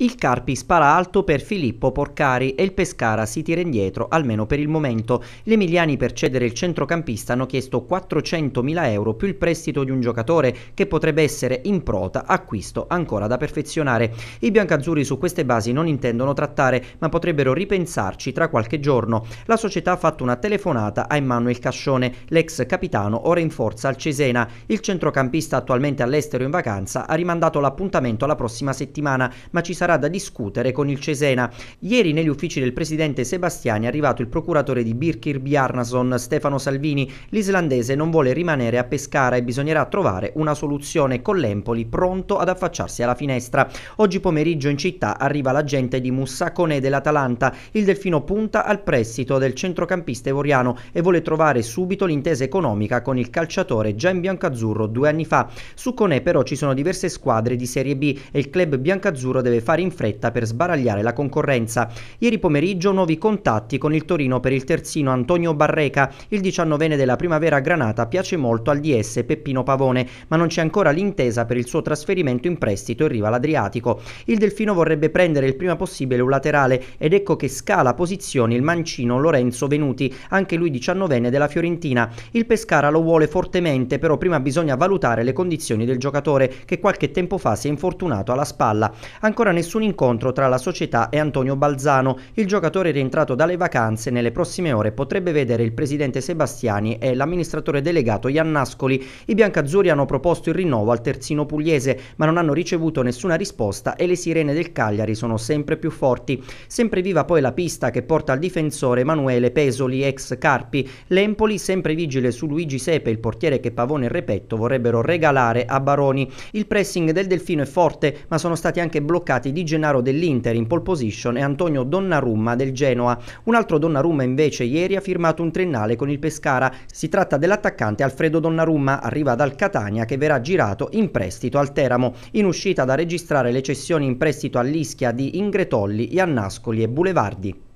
Il Carpi spara alto per Filippo Porcari e il Pescara si tira indietro, almeno per il momento. Gli emiliani per cedere il centrocampista hanno chiesto 400.000 euro più il prestito di un giocatore che potrebbe essere in prota, acquisto ancora da perfezionare. I biancazzurri su queste basi non intendono trattare, ma potrebbero ripensarci tra qualche giorno. La società ha fatto una telefonata a Emanuel Cascione, l'ex capitano ora in forza al Cesena. Il centrocampista attualmente all'estero in vacanza ha rimandato l'appuntamento alla prossima settimana, ma ci sarà sarà da discutere con il Cesena. Ieri negli uffici del presidente Sebastiani è arrivato il procuratore di Birkir Bjarnason, Stefano Salvini. L'islandese non vuole rimanere a Pescara e bisognerà trovare una soluzione con l'Empoli pronto ad affacciarsi alla finestra. Oggi pomeriggio in città arriva l'agente di Mussacone dell'Atalanta. Il Delfino punta al prestito del centrocampista evoriano e vuole trovare subito l'intesa economica con il calciatore già in biancazzurro due anni fa. Su Conè però ci sono diverse squadre di Serie B e il club biancazzurro deve fare fare in fretta per sbaragliare la concorrenza. Ieri pomeriggio nuovi contatti con il Torino per il terzino Antonio Barreca, il diciannovenne della primavera granata piace molto al DS Peppino Pavone, ma non c'è ancora l'intesa per il suo trasferimento in prestito in riva all'Adriatico. Il Delfino vorrebbe prendere il prima possibile un laterale ed ecco che scala posizioni il mancino Lorenzo Venuti, anche lui diciannovenne della Fiorentina. Il Pescara lo vuole fortemente, però prima bisogna valutare le condizioni del giocatore che qualche tempo fa si è infortunato alla spalla. Ancora nessuno nessun incontro tra la società e Antonio Balzano. Il giocatore rientrato dalle vacanze nelle prossime ore potrebbe vedere il presidente Sebastiani e l'amministratore delegato Iannascoli. I biancazzurri hanno proposto il rinnovo al terzino pugliese, ma non hanno ricevuto nessuna risposta e le sirene del Cagliari sono sempre più forti. Sempre viva poi la pista che porta al difensore Emanuele Pesoli, ex Carpi. L'Empoli sempre vigile su Luigi Sepe, il portiere che Pavone e Repetto vorrebbero regalare a Baroni. Il pressing del Delfino è forte, ma sono stati anche bloccati di Gennaro dell'Inter in pole position e Antonio Donnarumma del Genoa. Un altro Donnarumma invece ieri ha firmato un triennale con il Pescara. Si tratta dell'attaccante Alfredo Donnarumma, arriva dal Catania che verrà girato in prestito al Teramo. In uscita da registrare le cessioni in prestito all'Ischia di Ingretolli, Iannascoli e Bulevardi.